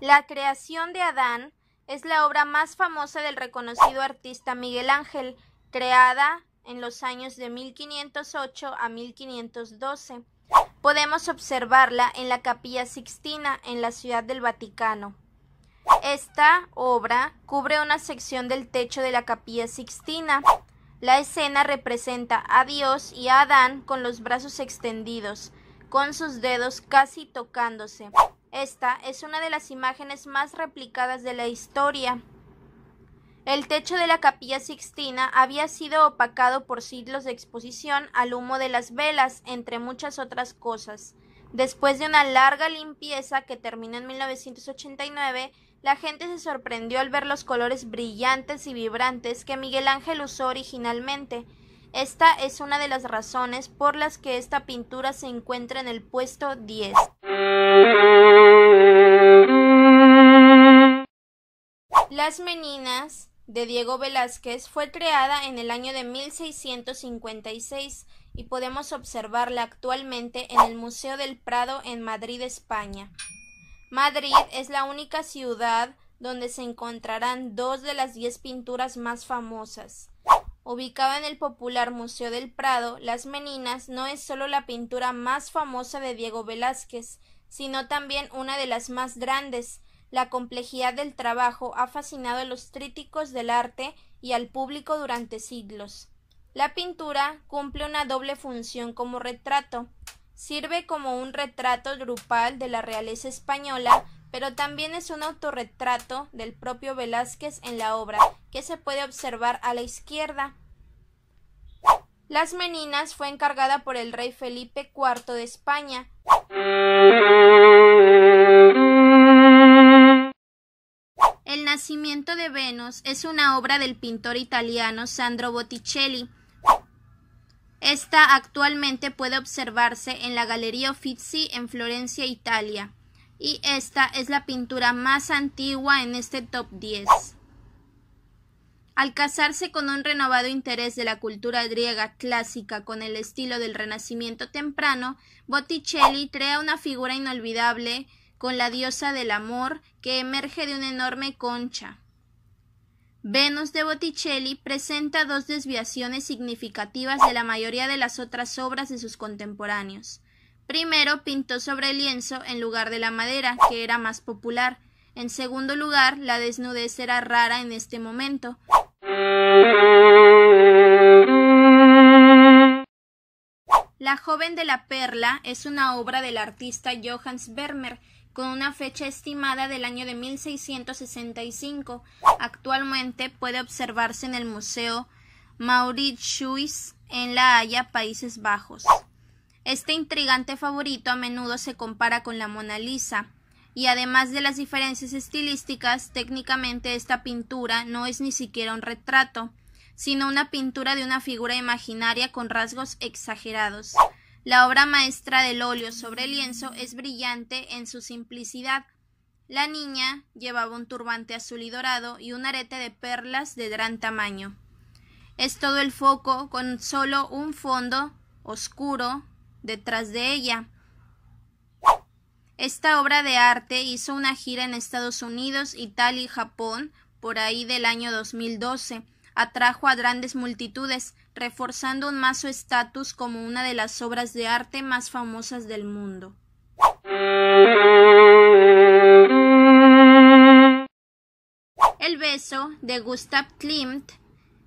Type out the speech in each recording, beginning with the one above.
La creación de Adán es la obra más famosa del reconocido artista Miguel Ángel, creada en los años de 1508 a 1512. Podemos observarla en la Capilla Sixtina en la Ciudad del Vaticano. Esta obra cubre una sección del techo de la Capilla Sixtina. La escena representa a Dios y a Adán con los brazos extendidos, con sus dedos casi tocándose, esta es una de las imágenes más replicadas de la historia. El techo de la capilla sixtina había sido opacado por siglos de exposición al humo de las velas, entre muchas otras cosas. Después de una larga limpieza que terminó en 1989, la gente se sorprendió al ver los colores brillantes y vibrantes que Miguel Ángel usó originalmente. Esta es una de las razones por las que esta pintura se encuentra en el puesto 10. Las Meninas de Diego Velázquez fue creada en el año de 1656 y podemos observarla actualmente en el Museo del Prado en Madrid, España. Madrid es la única ciudad donde se encontrarán dos de las diez pinturas más famosas. Ubicada en el popular Museo del Prado, Las Meninas no es solo la pintura más famosa de Diego Velázquez, sino también una de las más grandes, la complejidad del trabajo ha fascinado a los críticos del arte y al público durante siglos. La pintura cumple una doble función como retrato. Sirve como un retrato grupal de la realeza española, pero también es un autorretrato del propio Velázquez en la obra, que se puede observar a la izquierda. Las Meninas fue encargada por el rey Felipe IV de España. El nacimiento de Venus es una obra del pintor italiano Sandro Botticelli. Esta actualmente puede observarse en la Galería Uffizi en Florencia, Italia, y esta es la pintura más antigua en este top 10. Al casarse con un renovado interés de la cultura griega clásica con el estilo del Renacimiento temprano, Botticelli crea una figura inolvidable con la diosa del amor que emerge de una enorme concha. Venus de Botticelli presenta dos desviaciones significativas de la mayoría de las otras obras de sus contemporáneos. Primero, pintó sobre el lienzo en lugar de la madera, que era más popular. En segundo lugar, la desnudez era rara en este momento. La joven de la perla es una obra del artista Johannes Vermeer, con una fecha estimada del año de 1665. Actualmente puede observarse en el Museo Mauritshuis en La Haya, Países Bajos. Este intrigante favorito a menudo se compara con la Mona Lisa, y además de las diferencias estilísticas, técnicamente esta pintura no es ni siquiera un retrato, sino una pintura de una figura imaginaria con rasgos exagerados. La obra maestra del óleo sobre lienzo es brillante en su simplicidad. La niña llevaba un turbante azul y dorado y un arete de perlas de gran tamaño. Es todo el foco con solo un fondo oscuro detrás de ella. Esta obra de arte hizo una gira en Estados Unidos, Italia y Japón por ahí del año 2012. Atrajo a grandes multitudes, reforzando un más su estatus como una de las obras de arte más famosas del mundo. El beso de Gustav Klimt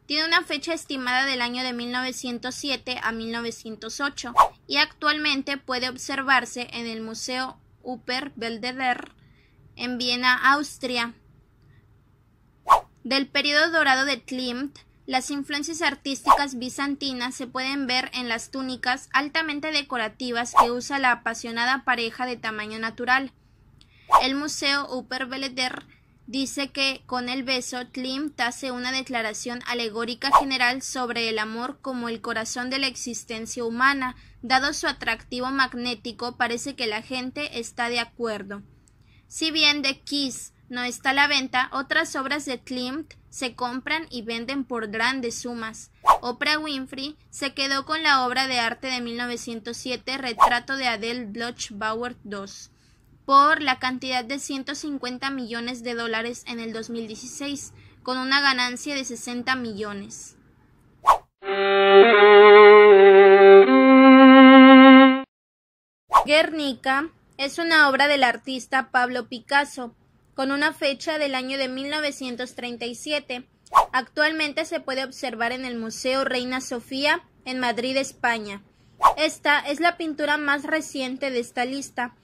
tiene una fecha estimada del año de 1907 a 1908 y actualmente puede observarse en el Museo Upper Belvedere en Viena, Austria. Del periodo dorado de Klimt las influencias artísticas bizantinas se pueden ver en las túnicas altamente decorativas que usa la apasionada pareja de tamaño natural. El Museo Upper dice que con el beso Klimt hace una declaración alegórica general sobre el amor como el corazón de la existencia humana. Dado su atractivo magnético, parece que la gente está de acuerdo. Si bien The Kiss no está a la venta, otras obras de Klimt se compran y venden por grandes sumas. Oprah Winfrey se quedó con la obra de arte de 1907 Retrato de Adele Bloch-Bauer II por la cantidad de 150 millones de dólares en el 2016, con una ganancia de 60 millones. Guernica es una obra del artista Pablo Picasso, con una fecha del año de 1937. Actualmente se puede observar en el Museo Reina Sofía en Madrid, España. Esta es la pintura más reciente de esta lista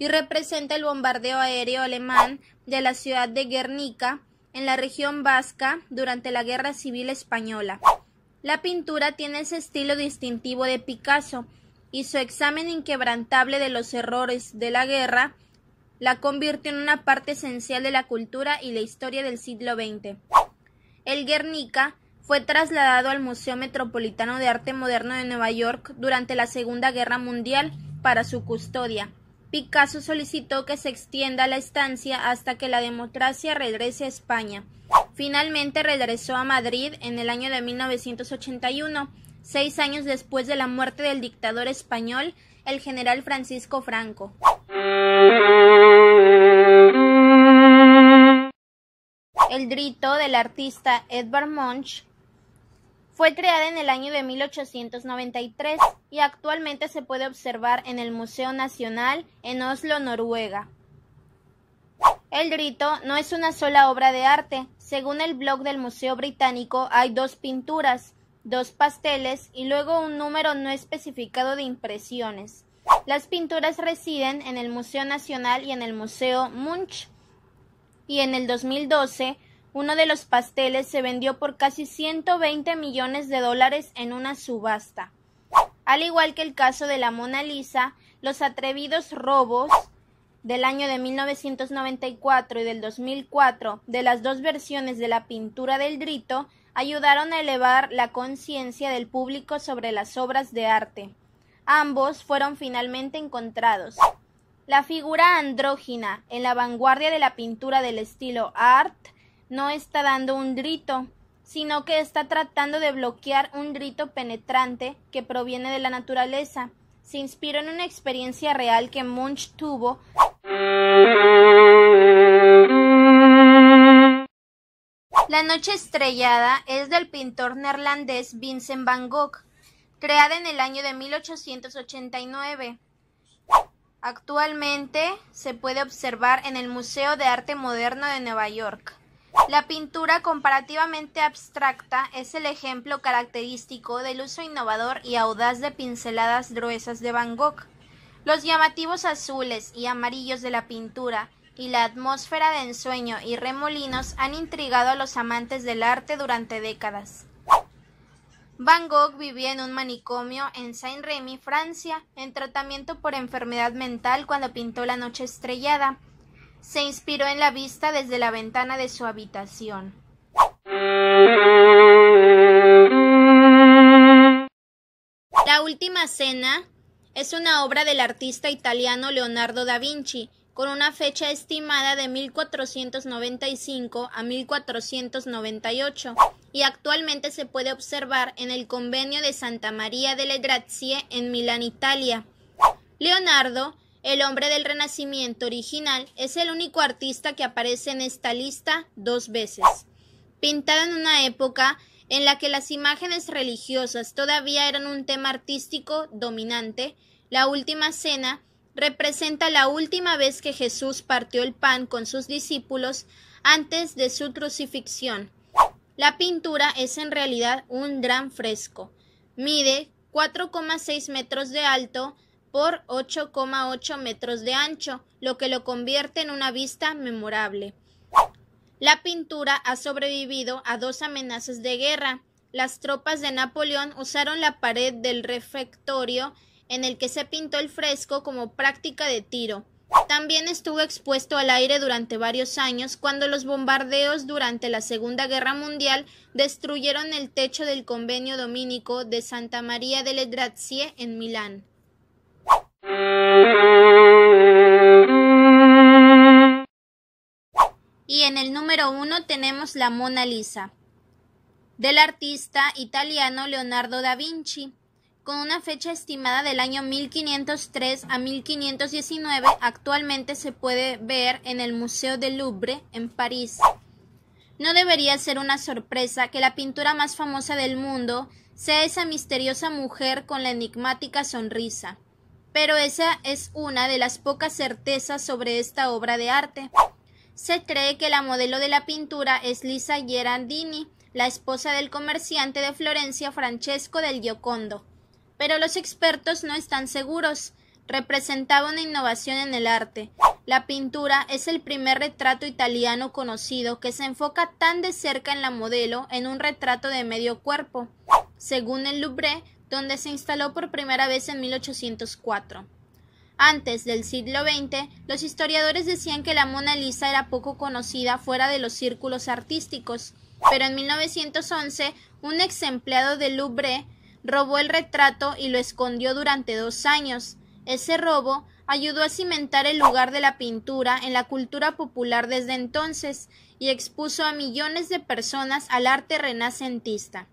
y representa el bombardeo aéreo alemán de la ciudad de Guernica en la región vasca durante la Guerra Civil Española. La pintura tiene ese estilo distintivo de Picasso y su examen inquebrantable de los errores de la guerra la convirtió en una parte esencial de la cultura y la historia del siglo XX. El Guernica fue trasladado al Museo Metropolitano de Arte Moderno de Nueva York durante la Segunda Guerra Mundial para su custodia. Picasso solicitó que se extienda la estancia hasta que la democracia regrese a España. Finalmente regresó a Madrid en el año de 1981, seis años después de la muerte del dictador español, el general Francisco Franco. El drito del artista Edvard Munch fue creado en el año de 1893 y actualmente se puede observar en el Museo Nacional en Oslo, Noruega. El drito no es una sola obra de arte. Según el blog del Museo Británico hay dos pinturas, dos pasteles y luego un número no especificado de impresiones. Las pinturas residen en el Museo Nacional y en el Museo Munch. Y en el 2012, uno de los pasteles se vendió por casi 120 millones de dólares en una subasta. Al igual que el caso de la Mona Lisa, los atrevidos robos del año de 1994 y del 2004 de las dos versiones de la pintura del grito ayudaron a elevar la conciencia del público sobre las obras de arte. Ambos fueron finalmente encontrados. La figura andrógina en la vanguardia de la pintura del estilo art no está dando un grito, sino que está tratando de bloquear un grito penetrante que proviene de la naturaleza. Se inspiró en una experiencia real que Munch tuvo La noche estrellada es del pintor neerlandés Vincent van Gogh creada en el año de 1889. Actualmente se puede observar en el Museo de Arte Moderno de Nueva York. La pintura comparativamente abstracta es el ejemplo característico del uso innovador y audaz de pinceladas gruesas de Van Gogh. Los llamativos azules y amarillos de la pintura y la atmósfera de ensueño y remolinos han intrigado a los amantes del arte durante décadas. Van Gogh vivía en un manicomio en Saint-Rémy, Francia, en tratamiento por enfermedad mental cuando pintó La noche estrellada. Se inspiró en la vista desde la ventana de su habitación. La Última Cena es una obra del artista italiano Leonardo da Vinci, con una fecha estimada de 1495 a 1498 y actualmente se puede observar en el convenio de Santa María delle Grazie en Milán, Italia. Leonardo, el hombre del Renacimiento original, es el único artista que aparece en esta lista dos veces. Pintado en una época en la que las imágenes religiosas todavía eran un tema artístico dominante, la última cena representa la última vez que Jesús partió el pan con sus discípulos antes de su crucifixión. La pintura es en realidad un gran fresco. Mide 4,6 metros de alto por 8,8 metros de ancho, lo que lo convierte en una vista memorable. La pintura ha sobrevivido a dos amenazas de guerra. Las tropas de Napoleón usaron la pared del refectorio en el que se pintó el fresco como práctica de tiro. También estuvo expuesto al aire durante varios años cuando los bombardeos durante la Segunda Guerra Mundial destruyeron el techo del convenio dominico de Santa María delle Grazie en Milán. Y en el número uno tenemos la Mona Lisa, del artista italiano Leonardo da Vinci con una fecha estimada del año 1503 a 1519, actualmente se puede ver en el Museo del Louvre, en París. No debería ser una sorpresa que la pintura más famosa del mundo sea esa misteriosa mujer con la enigmática sonrisa. Pero esa es una de las pocas certezas sobre esta obra de arte. Se cree que la modelo de la pintura es Lisa Gerandini, la esposa del comerciante de Florencia Francesco del Giocondo, pero los expertos no están seguros. Representaba una innovación en el arte. La pintura es el primer retrato italiano conocido que se enfoca tan de cerca en la modelo en un retrato de medio cuerpo, según el Louvre, donde se instaló por primera vez en 1804. Antes del siglo XX, los historiadores decían que la Mona Lisa era poco conocida fuera de los círculos artísticos, pero en 1911 un ex empleado del Louvre robó el retrato y lo escondió durante dos años. Ese robo ayudó a cimentar el lugar de la pintura en la cultura popular desde entonces y expuso a millones de personas al arte renacentista.